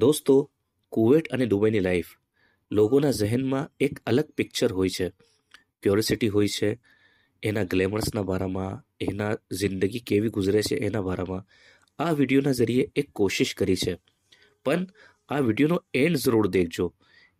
દોસ્તો કુવેટ અને દુબઈની લાઈફ લોકોના ઝહેનમાં એક અલગ પિક્ચર હોય છે પ્યોરિસિટી હોય છે એના ગ્લેમર્સના બારામાં એના જિંદગી કેવી ગુજરે છે એના બારામાં આ વિડીયોના જરીએ એક કોશિશ કરી છે પણ આ વિડીયોનો એન્ડ જરૂર દેખજો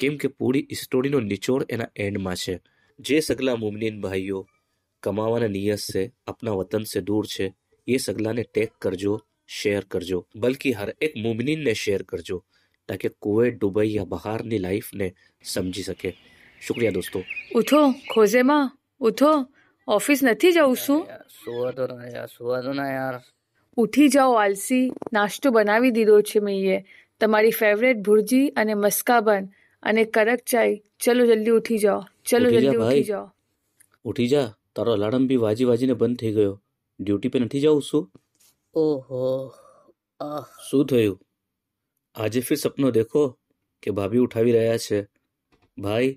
કેમ કે પૂરી સ્ટોરીનો નિચોડ એના એન્ડમાં છે જે સગલા મુમનીન ભાઈઓ કમાવાના નિયત છે આપના વતન છે દૂર છે એ સગલાને ટેક કરજો શેર કરજો બલકી હર એક મુમનીનને શેર કરજો તાકે કુએ ડૂબઈ યા બહારની લાઈફને સમજી શકે શુક્રિયા દોસ્તો ઉઠો ખોઝેમાં ઉઠો ઓફિસ નથી જવું શું સુવા તો ના યાર સુવા તો ના યાર ઉઠી જાઓ આલસી નાસ્તો બનાવી દીધો છે મેં તમારી ફેવરેટ ભુરજી અને મસ્કાબન અને કડક ચાય ચલો જલ્દી ઉઠી જાઓ ચલો જલ્દી ઉઠી જાઓ ઉઠી જા તારો અલાર્મ બી વાજી વાજીને બંધ થઈ ગયો ડ્યુટી પે નથી જાઉં છું ઓહો આહ શું થયું આજે ફિર સપનો દેખો કે ભાભી ઉઠાવી રહ્યા છે ભાઈ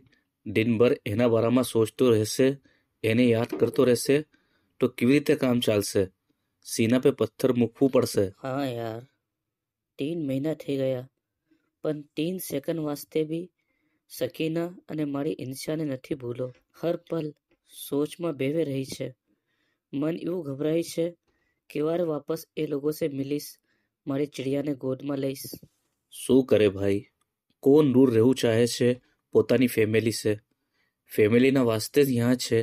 દિનભર એના બારામાં સોચતો રહેશે એને યાદ કરતો રહેશે તો કેવી રીતે કામ ચાલશે સીના પે પથ્થર મૂકવું પડશે હા યાર તીન મહિના થઈ ગયા પણ તીન સેકન્ડ વાસ્તે બી સકીના અને મારી ઇન્સાને નથી ભૂલો હર પલ સોચમાં બેવે રહી છે મન એવું ગભરાય છે કે વાપસ એ લોકો સે મિલીશ મારી ચિડિયાને ગોદમાં લઈશ શું કરે ભાઈ કોણ દૂર રહેવું ચાહે છે પોતાની ફેમિલી છે ફેમિલીના વાસ્તે જ યહાં છે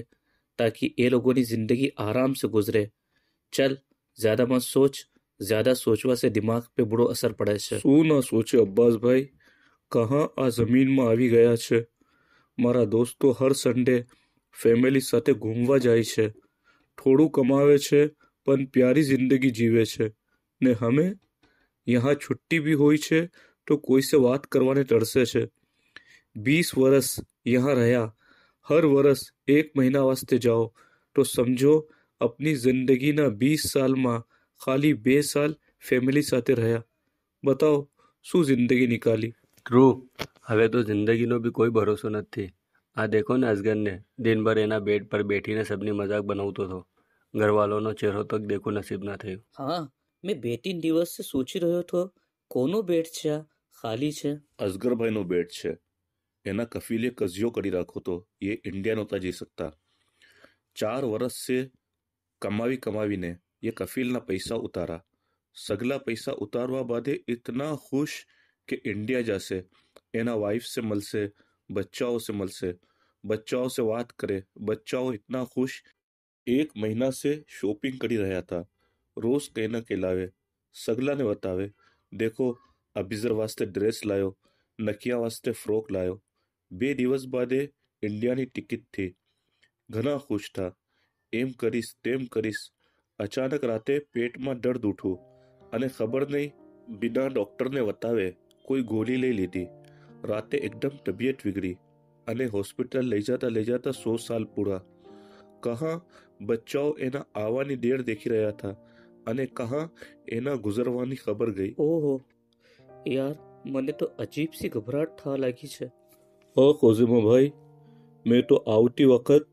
તાકી એ લોકોની જિંદગી આરામ સે ગુજરે ચલ ज़्यादा મત સોચ ज़्यादा सोचवा से दिमाग पे बुरो असर પડે છે શું ના સોચે અબ્બાસભાઈ કહા આ જમીનમાં આવી ગયા છે મારા દોસ્તો હર સન્ડે ફેમિલી સાથે ઘૂમવા જાય છે થોડું કમાવે છે પણ પ્યારી જિંદગી જીવે છે ને હમે યહાં છુટ્ટી બી હોય છે તો કોઈ સે વાત કરવાને ટરસે છે બીસ વરસ યહાં રહ્યા હર વરસ એક મહિના વાસ્તે જાઓ તો સમજો અપની જિંદગીના બીસ સાલમાં ખાલી બે સાલ ફેમિલી સાથે રહ્યા બતાવો શું જિંદગી નિકાલી ટ્રુ હવે તો જિંદગીનો બી કોઈ ભરોસો નથી આ દેખો ને અસગરને દિનભર એના બેડ પર બેઠીને સબની મજાક બનાવતો હતો घर वालों नो चेहरो तक देखो नसीब ना थे हाँ मैं बे दिवस से सोची रहो तो कोनो बेड छे खाली छे असगर भाई नो बेड छे एना कफीले कजियो करी राखो तो ये इंडिया नोता जी सकता चार वर्ष से कमावी कमावी ने ये कफील ना पैसा उतारा सगला पैसा उतारवा बाद इतना खुश के इंडिया जासे एना वाइफ से मल से बच्चाओं से मल से बच्चाओं से बात करे बच्चाओं इतना खुश એક મહિના સે શોપિંગ કરી રહ્યા હતા રોજ કંઈના કંઈ લાવે સગલાને બતાવે દેખો અભિઝર વાસ્તે ડ્રેસ લાવ્યો નકિયા વાસ્તે ફ્રોક લાવ્યો બે દિવસ બાદે ઇન્ડિયાની ટિકિટ થઈ ઘણા ખુશ થા એમ કરીશ તેમ કરીશ અચાનક રાતે પેટમાં દર્દ ઉઠ્યું અને ખબર નહીં બિના ડૉક્ટરને બતાવે કોઈ ગોળી લઈ લીધી રાતે એકદમ તબિયત વિગડી અને હોસ્પિટલ લઈ જતા લઈ જતા સો સાલ પૂરા कहा बच्चाओ एना आवानी देर देखी रहा था अने कहा एना गुजरवानी खबर गई ओहो यार मने तो अजीब सी घबराहट था लगी छे ओ कोजिमो भाई मैं तो आउटी वक्त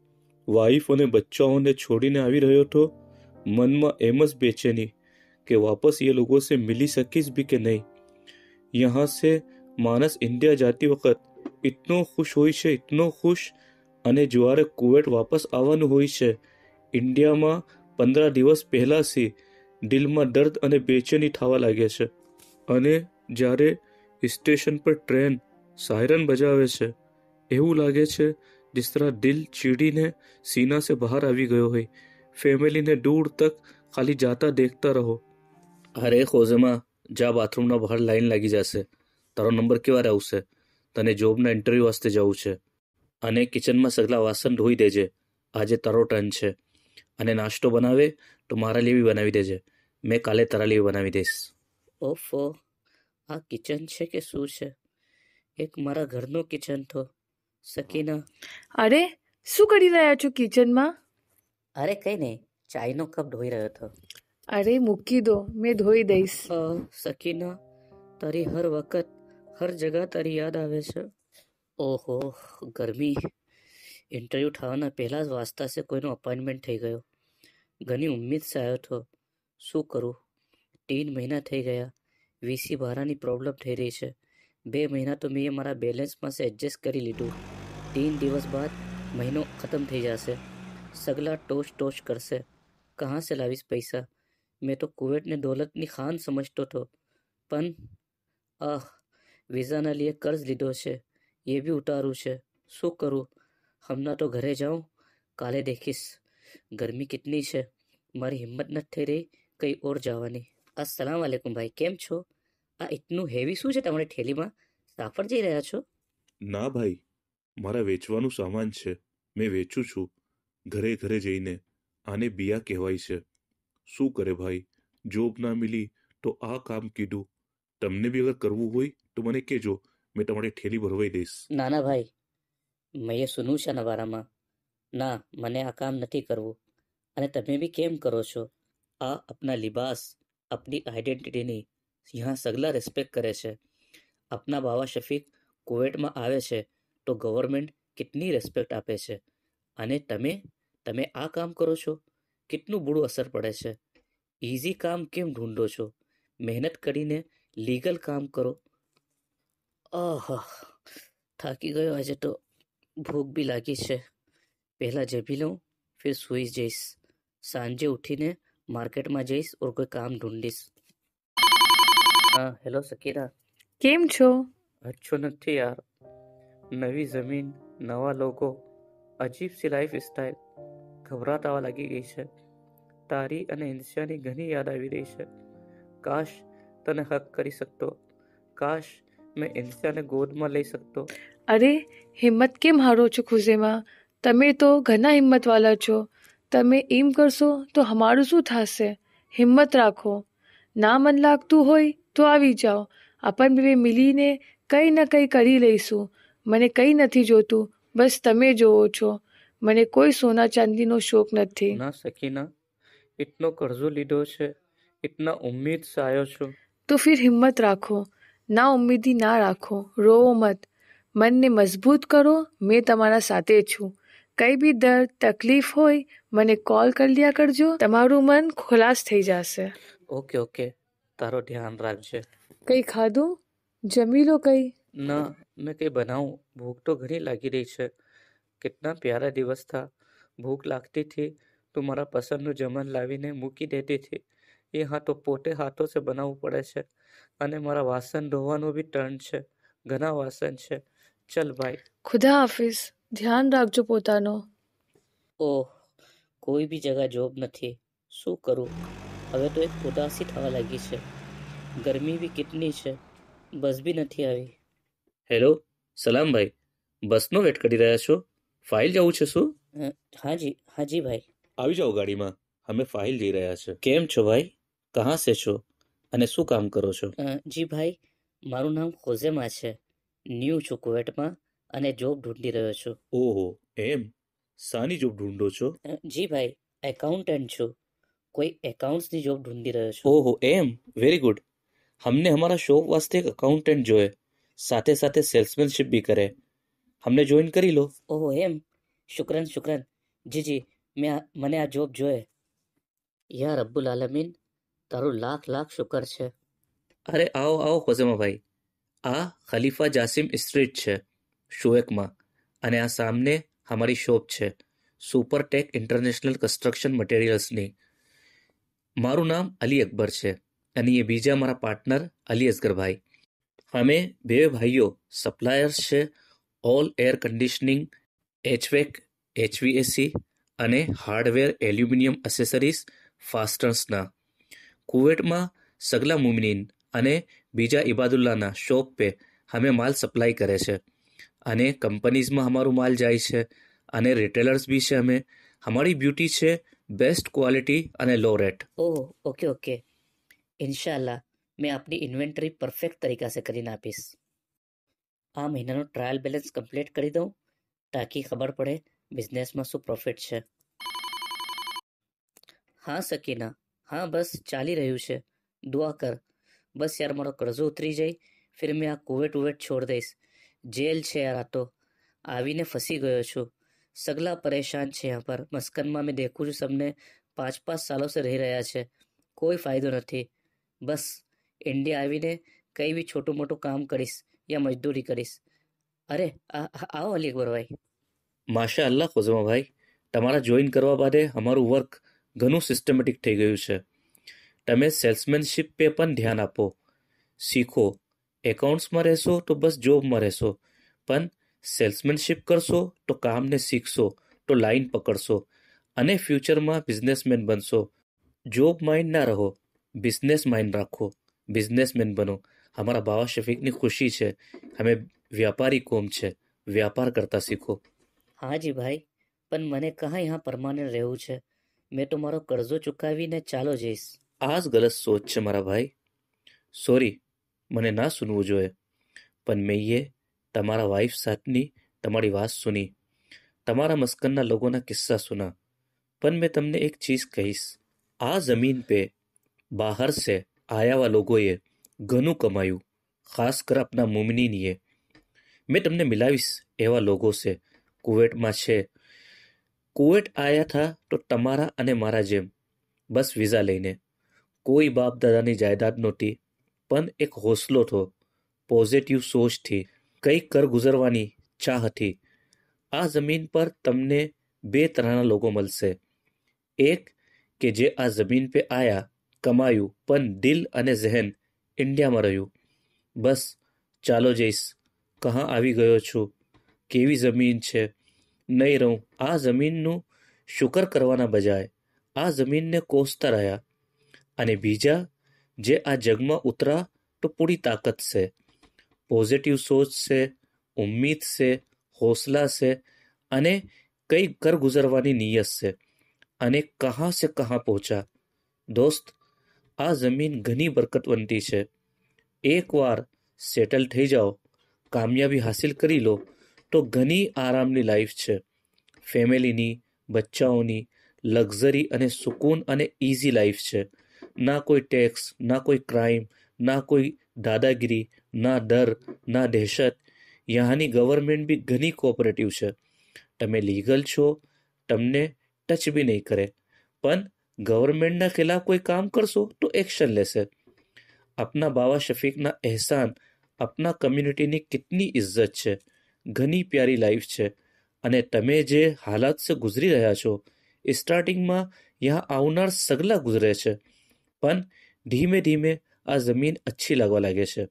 वाइफ अने बच्चाओं ने छोड़ी ने आवी रहयो तो मन में एमज बेचैनी के वापस ये लोगों से मिली सकीस भी के नहीं यहाँ से मानस इंडिया जाती वक्त इतनो खुश हुई छे इतनो खुश અને જુઆરે કુવેટ વાપસ આવવાનું હોય છે ઇન્ડિયામાં પંદર દિવસ પહેલાંથી દિલમાં દર્દ અને બેચેની થવા લાગે છે અને જ્યારે સ્ટેશન પર ટ્રેન સાયરન બજાવે છે એવું લાગે છે जिस तरह दिल चिड़ी ने બહાર આવી ગયો હોય ફેમિલીને દૂર તક ખાલી જાતા દેખતા રહો અરે ખોઝમાં જા બાથરૂમના બહાર લાઈન લાગી જશે તારો નંબર કેવા આવશે તને જોબના ઇન્ટરવ્યૂ વાસ્તે જવું છે અને કિચનમાં સગલા વાસણ ધોઈ દેજે આજે તારો ટર્ન છે અને નાસ્તો બનાવે તો મારા લેવી બનાવી દેજે મેં કાલે તારા લેવી બનાવી દઈશ ઓફો આ કિચન છે કે શું છે એક મારા ઘરનો કિચન તો સકીના અરે શું કરી રહ્યા છો કિચનમાં અરે કંઈ નહીં ચાયનો કપ ધોઈ રહ્યો હતો અરે મૂકી દો મેં ધોઈ દઈશ અ, સકીના તારી હર વખત હર જગ્યા તારી યાદ આવે છે ઓહો ગરમી ઇન્ટરવ્યૂ થવાના પહેલાં જ વાસ્તા છે કોઈનો અપોઇન્ટમેન્ટ થઈ ગયો ઘણી ઉમ્મીદ સે આવ્યો હતો શું કરું તીન મહિના થઈ ગયા વીસી ભાડાની પ્રોબ્લેમ થઈ રહી છે બે મહિના તો મેં મારા બેલેન્સમાં સે એડજસ્ટ કરી લીધું તીન દિવસ બાદ મહિનો ખતમ થઈ જશે સગલા ટોચ ટોચ કરશે કહાં સે લાવીશ પૈસા મેં તો કુવૈતને દોલતની ખાન સમજતો હતો પણ આહ વિઝાના લીએ કર્જ લીધો છે એ બી ઉતારું છે શું કરું હમણાં તો ઘરે જાઉં કાલે દેખીશ ગરમી કેટલી છે મારી હિંમત નથી થઈ રહી કઈ ઓર જવાની અસલામ વાલેકુમ ભાઈ કેમ છો આ એટલું હેવી શું છે તમારી થેલીમાં સાફર જઈ રહ્યા છો ના ભાઈ મારા વેચવાનું સામાન છે મેં વેચું છું ઘરે ઘરે જઈને આને બિયા કહેવાય છે શું કરે ભાઈ જોબ ના મિલી તો આ કામ કીધું તમને બી અગર કરવું હોય તો મને કહેજો મેં તમારી ઠેલી ભરવાઈ દઈશ ના ના ભાઈ મેં એ સુનું છે નવારામાં ના મને આ કામ નથી કરવું અને તમે બી કેમ કરો છો આ આપના લિબાસ આપની આઈડેન્ટિટીની યહાં સગલા રેસ્પેક્ટ કરે છે આપના બાવા શફીક કુવેટમાં આવે છે તો ગવર્મેન્ટ કેટલી રેસ્પેક્ટ આપે છે અને તમે તમે આ કામ કરો છો કેટલું બૂડું અસર પડે છે ઇઝી કામ કેમ ઢૂંઢો છો મહેનત કરીને લીગલ કામ કરો આહા થાકી ગયો આજે તો ભૂખ બી લાગી છે પહેલાં જમી લઉં ફિર સૂઈ જઈશ સાંજે ઉઠીને માર્કેટમાં જઈશ ઓર કોઈ કામ ઢૂંઢીશ હા હેલો સકીરા કેમ છો અચ્છો નથી યાર નવી જમીન નવા લોકો અજીબ સી લાઈફ સ્ટાઈલ ગભરાટ આવવા લાગી ગઈ છે તારી અને ઇન્સિયાની ઘણી યાદ આવી રહી છે કાશ તને હક કરી શકતો કાશ મેં ઇલ્સાને ગોદમાં લઈ શકતો અરે હિંમત કેમ હારો છો ખુશીમાં તમે તો ઘણા હિંમતવાલા છો તમે એમ કરશો તો અમારું શું થશે હિંમત રાખો ના મન લાગતું હોય તો આવી જાઓ આપણ બે મિલીને કંઈ ન કંઈ કરી લઈશું મને કંઈ નથી જોતું બસ તમે જોવો છો મને કોઈ સોના ચાંદીનો શોખ નથી ના સકીના એટલો કરજો લીધો છે એટલા ઉમ્મીદ સાયો છું તો ફિર હિંમત રાખો ના ઉમેદી ના રાખો રોવો મત મનને મજબૂત કરો મેં તમારા સાથે છું કંઈ બી દર્દ તકલીફ હોય મને કોલ કરી લ્યા કરજો તમારું મન ખુલાસ થઈ જશે ઓકે ઓકે તારો ધ્યાન રાખજે કંઈ ખાધું જમી લો કંઈ ના મેં કંઈ બનાવું ભૂખ તો ઘણી લાગી રહી છે કેટલા પ્યારા દિવસ થા ભૂખ લાગતી હતી તું મારા પસંદનું જમણ લાવીને મૂકી દેતી હતી એ હા તો પોતે હાથો સે બનાવવું પડે છે અને મારા વાસણ ધોવાનું બી ટર્ન છે ઘણા વાસણ છે ચલ ભાઈ ખુદા હાફિઝ ધ્યાન રાખજો પોતાનો ઓહ કોઈ બી જગા જોબ નથી શું કરું હવે તો એક ઉદાસી થવા લાગી છે ગરમી બી કેટલી છે બસ બી નથી આવી હેલો સલામ ભાઈ બસનો વેટ કરી રહ્યા છો ફાઇલ જવું છે શું હાજી હાજી ભાઈ આવી જાઓ ગાડીમાં અમે ફાઇલ જઈ રહ્યા છે કેમ છો ભાઈ કહાં સે છો અને શું કામ કરો છો જી ભાઈ મારું નામ ખોઝેમા છે ન્યૂ છું કુવેટમાં અને જોબ ઢૂંઢી રહ્યો છું ઓહો એમ સાની જોબ ઢૂંઢો છો જી ભાઈ એકાઉન્ટન્ટ છું કોઈ એકાઉન્ટ્સની જોબ ઢૂંઢી રહ્યો છું ઓહો એમ વેરી ગુડ હમને અમારા શોપ વાસ્તે એક એકાઉન્ટન્ટ જોઈએ સાથે સાથે સેલ્સમેનશિપ બી કરે હમને જોઈન કરી લો ઓહો એમ શુક્રન શુક્રન જી જી મેં મને આ જોબ જોઈએ યા રબ્બુલ આલમીન તારું લાખ લાખ શુકર છે અરે આવો આવો ભાઈ આ ખલીફા જાસિમ સ્ટ્રીટ છે શોએકમાં અને આ સામને અમારી શોપ છે સુપરટેક ઇન્ટરનેશનલ કન્સ્ટ્રક્શન મટીરિયલ્સની મારું નામ અલી અકબર છે અને એ બીજા મારા પાર્ટનર અલી અસગરભાઈ અમે બે ભાઈઓ સપ્લાયર્સ છે all air conditioning HVAC HVAC અને હાર્ડવેર એલ્યુમિનિયમ એસેસરીઝ ફાસ્ટર્સના કુવેટમાં સગલા મુમિનિન અને બીજા ઇબાદુલ્લાના શોપ પે અમે માલ સપ્લાય કરે છે અને કંપનીઝમાં અમારું માલ જાય છે અને રિટેલર્સ બી છે અમે અમારી બ્યુટી છે બેસ્ટ ક્વોલિટી અને low rate oh okay okay ઇન્શાલ્લાહ મેં આપની ઇન્વેન્ટરી પરફેક્ટ તરીકા સે કરીને આપીશ આ મહિનાનો ટ્રાયલ બેલેન્સ કમ્પ્લીટ કરી દઉં તાકી ખબર પડે બિઝનેસમાં શું પ્રોફિટ છે હા સકીના હા બસ ચાલી રહ્યું છે દુઆ કર બસ યાર મારો કરજો ઉતરી જાય ફિર મેં આ કોવેટ ઉવેટ છોડ દઈશ જેલ છે યાર આ તો આવીને ફસી ગયો છું સગલા પરેશાન છે યહાં પર મસ્કનમાં મેં દેખું છું સમને પાંચ પાંચ સાલો સે રહી રહ્યા છે કોઈ ફાયદો નથી બસ ઇન્ડિયા આવીને કંઈ બી છોટું મોટું કામ કરીશ યા મજદૂરી કરીશ અરે આવો અલી અકબર ભાઈ માશા અલ્લાહ ખુઝમા ભાઈ તમારા જોઈન કરવા બાદ અમારું વર્ક ઘણું સિસ્ટમેટિક થઈ ગયું છે તમે સેલ્સમેનશીપ પે પણ ધ્યાન આપો શીખો એકાઉન્ટ્સમાં રહેશો તો બસ જોબમાં રહેશો પણ સેલ્સમેનશીપ કરશો તો કામને શીખશો તો લાઈન પકડશો અને ફ્યુચરમાં બિઝનેસમેન બનશો જોબ માઇન્ડ ના રહો બિઝનેસ માઇન્ડ રાખો બિઝનેસમેન બનો અમારા બાવા શફીકની ખુશી છે અમે વ્યાપારી કોમ છે વ્યાપાર કરતા શીખો હાજી ભાઈ પણ મને કહા અહીંયા પરમાનન્ટ રહેવું છે મેં તો મારો કરજો ચૂકવીને ચાલો જઈશ આ જ ગલત સોચ છે મારા ભાઈ સોરી મને ના સુનવું જોઈએ પણ મેં એ તમારા વાઈફ સાથની તમારી વાત સુની તમારા મસ્કનના લોકોના કિસ્સા સુના પણ મેં તમને એક ચીજ કહીશ આ જમીન પે બહાર સે આયાવા લોકોએ ઘણું કમાયું ખાસ કર આપના મુમનીનીએ મેં તમને મિલાવીશ એવા લોકો છે કુવેટમાં છે કુવેટ આવ્યા હતા તો તમારા અને મારા જેમ બસ વિઝા લઈને કોઈ બાપ દાદાની જાયદાદ નહોતી પણ એક હોસલો હતો પોઝિટિવ સોચથી કંઈ કર ગુજરવાની ચા હતી આ જમીન પર તમને બે તરહના લોકો મળશે એક કે જે આ જમીન પર આયા કમાયું પણ દિલ અને ઝહેન ઇન્ડિયામાં રહ્યું બસ ચાલો જઈશ કહા આવી ગયો છું કેવી જમીન છે નહીં રહું આ જમીનનું શુકર કરવાના બજાય આ જમીનને કોસતા રહ્યા અને બીજા જે આ જગમાં ઉતરા તો પૂરી તાકાત છે પોઝિટિવ સોચ છે ઉમ્મીદ છે હોસલા છે અને કઈ ઘર ગુજરવાની નિયત છે અને કહાં સે કહાં પહોંચા દોસ્ત આ જમીન ઘણી બરકતવંતી છે એકવાર સેટલ થઈ જાઓ કામયાબી હાસિલ કરી લો તો ઘણી આરામની લાઈફ છે ફેમિલીની બચ્ચાઓની લક્ઝરી અને સુકૂન અને ઇઝી લાઈફ છે ના કોઈ ટેક્સ ના કોઈ ક્રાઇમ ના કોઈ દાદાગીરી ના ડર ના દહેશત યહાની ગવર્મેન્ટ બી ઘણી કોઓપરેટિવ છે તમે લીગલ છો તમને ટચ બી નહીં કરે પણ ગવર્મેન્ટના ખિલાફ કોઈ કામ કરશો તો એક્શન લેશે આપના બાવા શફીકના અહેસાન આપના કમ્યુનિટીની કેટલી ઇજ્જત છે ઘણી પ્યારી લાઈફ છે અને તમે જે હાલાત સે ગુજરી રહ્યા છો એ સ્ટાર્ટિંગમાં યહાં આવનાર સગલા ગુજરે છે પણ ધીમે ધીમે આ જમીન અચ્છી લાગવા લાગે છે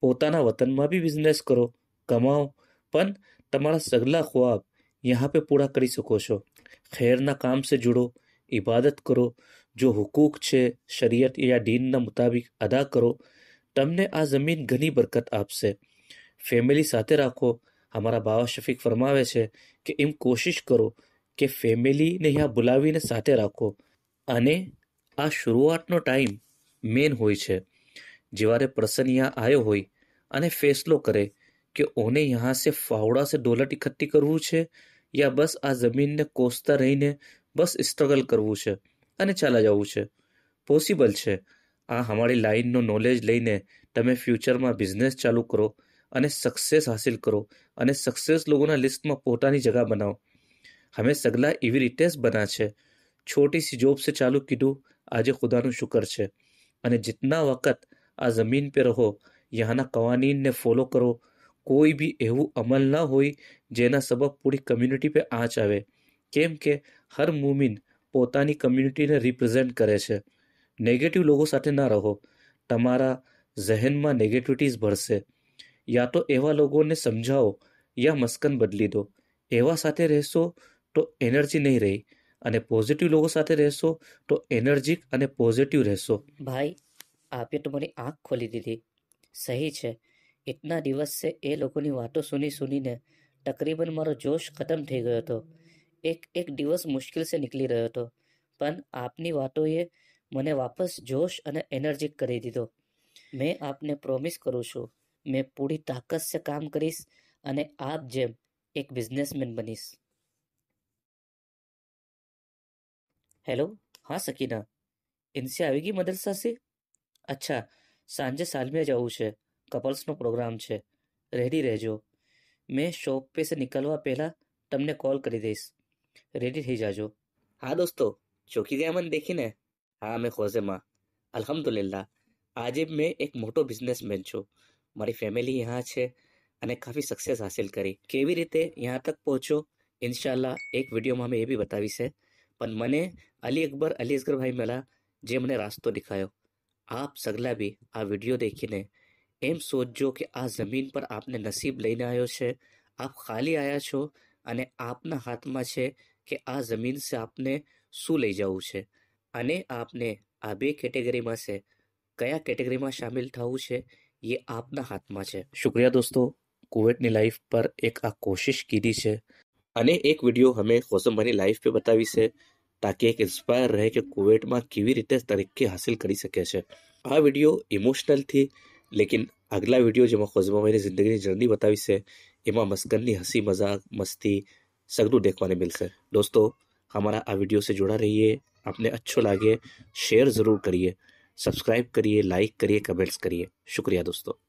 પોતાના વતનમાં બી બિઝનેસ કરો કમાઓ પણ તમારા સગલા ખ્વાબ યહાં પે પૂરા કરી શકો છો ખેરના કામ સે જુડો ઇબાદત કરો જો હુકૂક છે શરીયત યા દીનના મુતાબિક અદા કરો તમને આ જમીન ઘણી બરકત આપશે ફેમિલી સાથે રાખો અમારા બાવા શફીક ફરમાવે છે કે એમ કોશિશ કરો કે ફેમિલીને અહીંયા બોલાવીને સાથે રાખો અને આ શરૂઆતનો ટાઈમ મેન હોય છે જેવારે પ્રસન્ન અહીંયા આવ્યો હોય અને ફેસલો કરે કે ઓને યહાં સે ફાવડા સે ડોલર ઇકઠ્ઠી કરવું છે યા બસ આ જમીનને કોસતા રહીને બસ સ્ટ્રગલ કરવું છે અને ચાલા જવું છે પોસિબલ છે આ અમારી લાઈનનો નોલેજ લઈને તમે ફ્યુચરમાં બિઝનેસ ચાલુ કરો અને સક્સેસ હાंसिल કરો અને સક્સેસ લોકોના લિસ્ટમાં પોતાની જગ્યા બનાવો હંમેશાગલા એવરીટેસ્ટ બના છે છોટી સી જોબ સે ચાલુ કિદો આજે ખુદાનો શુક્ર છે અને જીતના વખત આ જમીન પર રહો યહાના કાયદાને ફોલો કરો કોઈ ભી એવું અમલ ન હોય જેના સબબ પૂરી કમ્યુનિટી પર આંચ આવે કેમ કે હર મુમિન પોતાની કમ્યુનિટીને રિપ્રેઝન્ટ કરે છે નેગેટિવ લોકો સાથે ન રહો તમારો જહેનમાં નેગેટિવિટીઝ ભરસે યા તો એવા લોકોને સમજાવો યા મસ્કન બદલી દો એવા સાથે રહેશો તો એનર્જી નહીં રહી અને પોઝિટિવ લોકો સાથે રહેશો તો એનર્જીક અને પોઝિટિવ રહેશો ભાઈ આપે તો મારી આંખ ખોલી દીધી સહી છે એટલા દિવસે એ લોકોની વાતો સુની સુનીને તકરીબન મારો જોશ ખતમ થઈ ગયો હતો એક એક દિવસ મુશ્કેલ સે નીકળી રહ્યો હતો પણ આપની વાતોએ મને વાપસ જોશ અને એનર્જીક કરી દીધો મેં આપને પ્રોમિસ કરું છું મેં પૂરી તાકત સે કામ કરીશ અને આપ જેમ એક બિઝનેસમેન બનીશ હેલો હા સકીના ઇન્સે આવી ગઈ મદરસાસી અચ્છા સાંજે સાલમિયા જવું છે કપલ્સનો પ્રોગ્રામ છે રેડી રહેજો મેં શોપ પે સે નીકળવા પહેલાં તમને કોલ કરી દઈશ રેડી થઈ જાજો હા દોસ્તો ચોકી ગયા મને દેખીને હા મેં ખોઝેમાં અલ્હમદુલિલ્લાહ આજે મેં એક મોટો બિઝનેસમેન છું મારી ફેમિલી यहाँ છે અને કાફી સક્સેસ હાસિલ કરી કેવી રીતે यहाँ તક પહોંચો ઇન્શાલ્લાહ એક વિડીયોમાં મેં એ બી બતાવી છે પણ મને અલી અકબર અલી અસગરભાઈ મેલા જે મને રાસ્તો દેખાયો આપ સગલા બી આ વિડીયો દેખીને એમ સોચજો કે આ જમીન પર આપને નસીબ લઈને આવ્યો છે આપ ખાલી આવ્યા છો અને આપના હાથમાં છે કે આ જમીન સે આપને શું લઈ જવું છે અને આપને આ બે કેટેગરીમાં છે કયા કેટેગરીમાં સામેલ થવું છે એ આપના હાથમાં છે શુક્રિયા દોસ્તો કોવિડની લાઈફ પર એક આ કોશિશ કીધી છે અને એક વિડીયો અમે કોસંબાની લાઈફ પર બતાવી છે તાકી એક ઇન્સ્પાયર રહે કે કોવિડમાં કેવી રીતે તરીકે હાસિલ કરી શકે છે આ વિડીયો ઇમોશનલ થી લેકિન આગલા વિડીયો જેમાં ખોઝમાભાઈની જિંદગીની જર્ની બતાવી છે એમાં મસ્કનની હંસી મજાક મસ્તી સગડું દેખવાને મિલશે દોસ્તો हमारा આ વિડીયો સે જોડા રહીએ આપને અચ્છો લાગે શેર જરૂર करिए सब्सक्राइब करिए लाइक करिए कमेंट्स करिए शुक्रिया दोस्तों